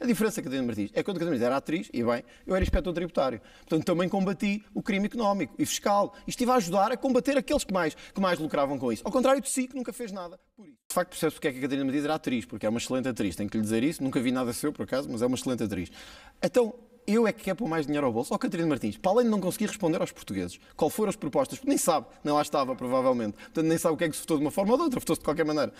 A diferença, Catarina Martins, é que quando Catarina Martins era atriz, e bem, eu era inspetor tributário. Portanto, também combati o crime económico e fiscal. E estive a ajudar a combater aqueles que mais, que mais lucravam com isso. Ao contrário de si, que nunca fez nada por isso. De facto, percebo porque é que a Catarina Martins era atriz, porque é uma excelente atriz. Tenho que lhe dizer isso. Nunca vi nada seu, por acaso, mas é uma excelente atriz. Então, eu é que quero é pôr mais dinheiro ao bolso. Ó, oh, Catarina Martins, para além de não conseguir responder aos portugueses qual foram as propostas, porque nem sabe, não lá estava, provavelmente, portanto nem sabe o que é que se votou de uma forma ou de outra, votou-se de qualquer maneira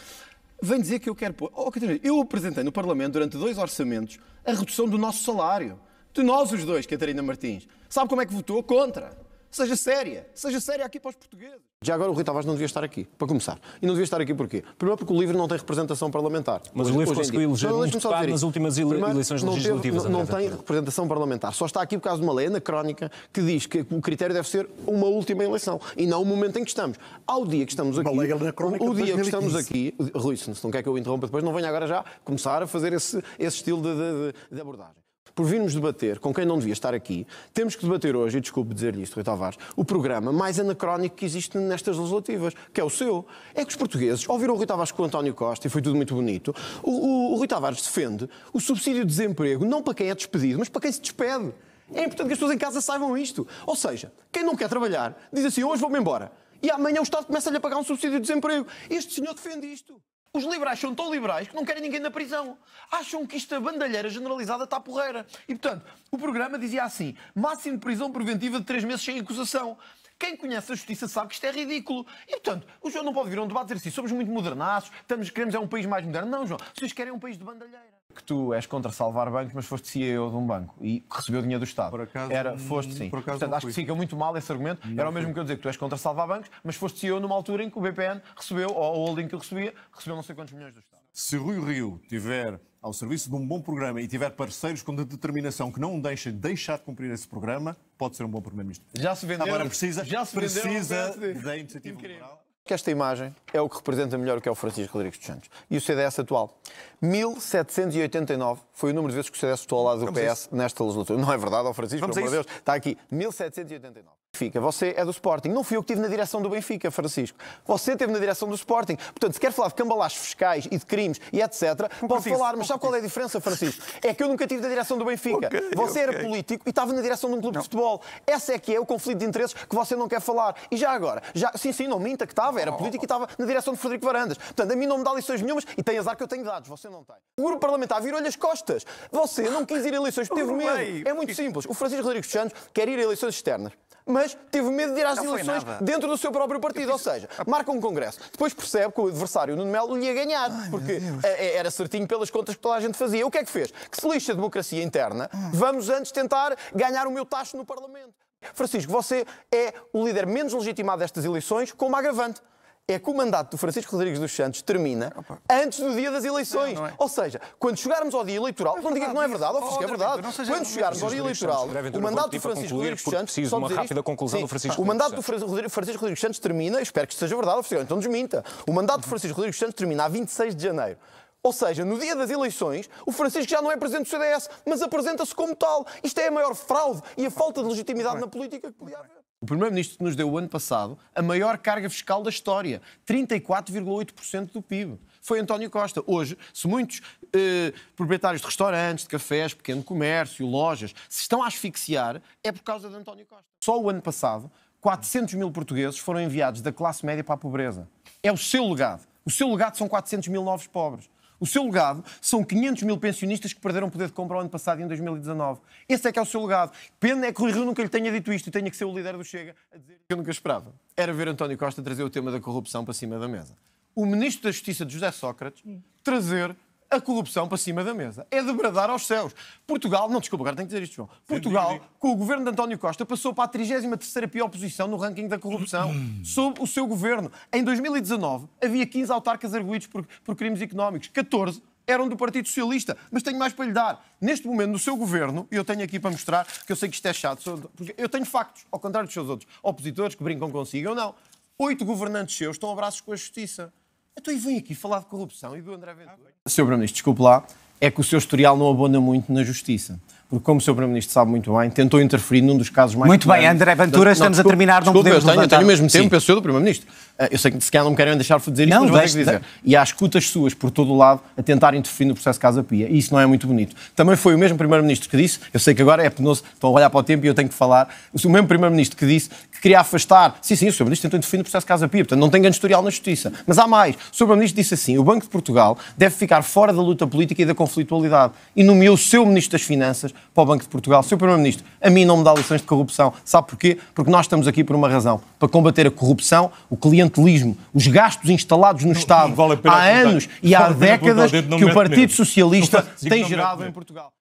vem dizer que eu quero pôr. Oh, Catarina, eu apresentei no Parlamento durante dois orçamentos a redução do nosso salário. De nós os dois, Catarina Martins. Sabe como é que votou? Contra. Seja séria. Seja séria aqui para os portugueses. Já agora o Rui Tavares não devia estar aqui, para começar. E não devia estar aqui porquê? Primeiro porque o LIVRE não tem representação parlamentar. Mas hoje, o LIVRE conseguiu eleger então, um deputado nas últimas ele Primeiro, eleições não legislativas. Teve, não, não tem representação parlamentar. Só está aqui por causa de uma lei anacrónica que diz que o critério deve ser uma última eleição e não o momento em que estamos. Ao dia que estamos aqui... Uma lei anacrónica O dia que estamos aqui... Rui, se não quer que eu interrompa depois, não venha agora já começar a fazer esse, esse estilo de, de, de abordagem por virmos debater com quem não devia estar aqui, temos que debater hoje, e desculpe dizer-lhe isto, Rui Tavares, o programa mais anacrónico que existe nestas legislativas, que é o seu. É que os portugueses ouviram o Rui Tavares com o António Costa e foi tudo muito bonito. O, o, o Rui Tavares defende o subsídio de desemprego não para quem é despedido, mas para quem se despede. É importante que as pessoas em casa saibam isto. Ou seja, quem não quer trabalhar diz assim: hoje vou-me embora. E amanhã o Estado começa-lhe a pagar um subsídio de desemprego. Este senhor defende isto. Os liberais são tão liberais que não querem ninguém na prisão. Acham que esta bandalheira generalizada está porreira. E, portanto, o programa dizia assim: máximo de prisão preventiva de três meses sem acusação. Quem conhece a justiça sabe que isto é ridículo. E, portanto, o João não pode vir a um debate dizer assim, somos muito modernaços, estamos, queremos é um país mais moderno. Não, João, vocês querem um país de bandalheira. Que tu és contra salvar bancos, mas foste CEO de um banco e recebeu dinheiro do Estado. Por acaso, Era, hum, foste sim. Por acaso Portanto, acho que fica muito mal esse argumento. Não Era o mesmo fui. que eu dizer que tu és contra salvar bancos, mas foste CEO numa altura em que o BPN recebeu, ou a holding que recebia, recebeu não sei quantos milhões do Estado. Se Rui Rio tiver ao serviço de um bom programa e tiver parceiros com determinação que não deixem deixar de cumprir esse programa, pode ser um bom primeiro-ministro. Já se vendeu. Agora precisa, já se precisa da iniciativa Incrível. liberal. Que esta imagem é o que representa melhor o que é o Francisco Rodrigues dos Santos e o CDS atual. 1789 foi o número de vezes que o CDS estou ao lado do Vamos PS nesta legislatura. Não é verdade, ó Francisco, pelo amor de Deus, está aqui. 1789. Benfica, você é do Sporting. Não fui eu que estive na direção do Benfica, Francisco. Você esteve na direção do Sporting. Portanto, se quer falar de cambalaches fiscais e de crimes e etc., pode falar, mas sabe qual é a diferença, Francisco? É que eu nunca estive na direção do Benfica. Okay, você okay. era político e estava na direção de um clube não. de futebol. Essa é que é o conflito de interesses que você não quer falar. E já agora, já, sim, sim, não minta que estava, era oh. político e estava na direção de Frederico Varandas. Portanto, a mim não me dá lições nenhumas e tem azar que eu tenho dados, você não tem. O grupo parlamentar virou-lhe as costas. Você não quis ir a eleições, teve medo. É muito simples. O Francisco Rodrigues Santos quer ir a eleições externas mas teve medo de ir às não eleições dentro do seu próprio partido. Ou seja, marca um congresso. Depois percebe que o adversário Nuno Melo lhe ia ganhar, Ai, porque eh, eh, era certinho pelas contas que toda a gente fazia. O que é que fez? Que se lixa a democracia interna, hum. vamos antes tentar ganhar o meu tacho no Parlamento. Francisco, você é o líder menos legitimado destas eleições, como agravante é que o mandato do Francisco Rodrigues dos Santos termina Opa. antes do dia das eleições. Não, não é. Ou seja, quando chegarmos ao dia eleitoral, é não diga que não é verdade, ou é verdade. Quando chegarmos ao dia eleitoral, o mandato do Francisco Rodrigues dos Santos. Preciso uma rápida conclusão do Francisco O mandato do Francisco Rodrigues dos Santos termina, espero que seja verdade, então desminta. O mandato do Francisco Rodrigues dos Santos termina a 26 de janeiro. Ou seja, no dia das eleições, o Francisco já não é presidente do CDS, mas apresenta-se como tal. Isto é a maior fraude e a falta de legitimidade é. na política que podia haver. O Primeiro-Ministro nos deu, o ano passado, a maior carga fiscal da história, 34,8% do PIB. Foi António Costa. Hoje, se muitos eh, proprietários de restaurantes, de cafés, pequeno comércio, lojas, se estão a asfixiar, é por causa de António Costa. Só o ano passado, 400 mil portugueses foram enviados da classe média para a pobreza. É o seu legado. O seu legado são 400 mil novos pobres. O seu legado são 500 mil pensionistas que perderam o poder de compra o ano passado, em 2019. Esse é que é o seu legado. Pena é que o Rui nunca lhe tenha dito isto e tenha que ser o líder do Chega a dizer que eu nunca esperava. Era ver António Costa trazer o tema da corrupção para cima da mesa. O ministro da Justiça, José Sócrates, trazer a corrupção para cima da mesa. É de bradar aos céus. Portugal, não, desculpa, agora tenho que dizer isto, João. Portugal, com o governo de António Costa, passou para a 33ª pior posição no ranking da corrupção, hum. sob o seu governo. Em 2019, havia 15 autarcas arguídos por, por crimes económicos, 14 eram do Partido Socialista. Mas tenho mais para lhe dar. Neste momento, no seu governo, e eu tenho aqui para mostrar, que eu sei que isto é chato, porque eu tenho factos, ao contrário dos seus outros opositores que brincam consigo, ou não. Oito governantes seus estão a braços com a justiça. Então e vem aqui falar de corrupção e do André Ventura. Ah, Sr. Bruno, desculpe lá, é que o seu historial não abona muito na justiça porque, como o Sr. Primeiro-Ministro sabe muito bem, tentou interferir num dos casos mais. Muito bem, André Ventura, estamos a terminar, de um podemos. Eu tenho, eu tenho o mesmo tempo, eu sou do Primeiro-Ministro. Eh, eu sei que se calhar não me querem deixar dizer isto, não, mas vou ter que dizer. E há escutas suas por todo o lado a tentar interferir no processo Casa Pia. E isso não é muito bonito. Também foi o mesmo Primeiro-Ministro que disse, eu sei que agora é penoso, estão a olhar para o tempo e eu tenho que falar. O mesmo Primeiro-Ministro que disse que queria afastar. Sim, sim, o Sr. Primeiro-Ministro tentou interferir no processo Casa Pia, portanto não tem grande historial na Justiça. Mas há mais. O Sr. Primeiro-Ministro disse assim: o Banco de Portugal deve ficar fora da luta política e da conflitualidade. E nomeou o seu Ministro das Finanças para o Banco de Portugal. Sr. Primeiro-Ministro, a mim não me dá lições de corrupção. Sabe porquê? Porque nós estamos aqui por uma razão. Para combater a corrupção, o clientelismo, os gastos instalados no não, Estado não vale há anos e há décadas que o Partido Socialista tem gerado em Portugal.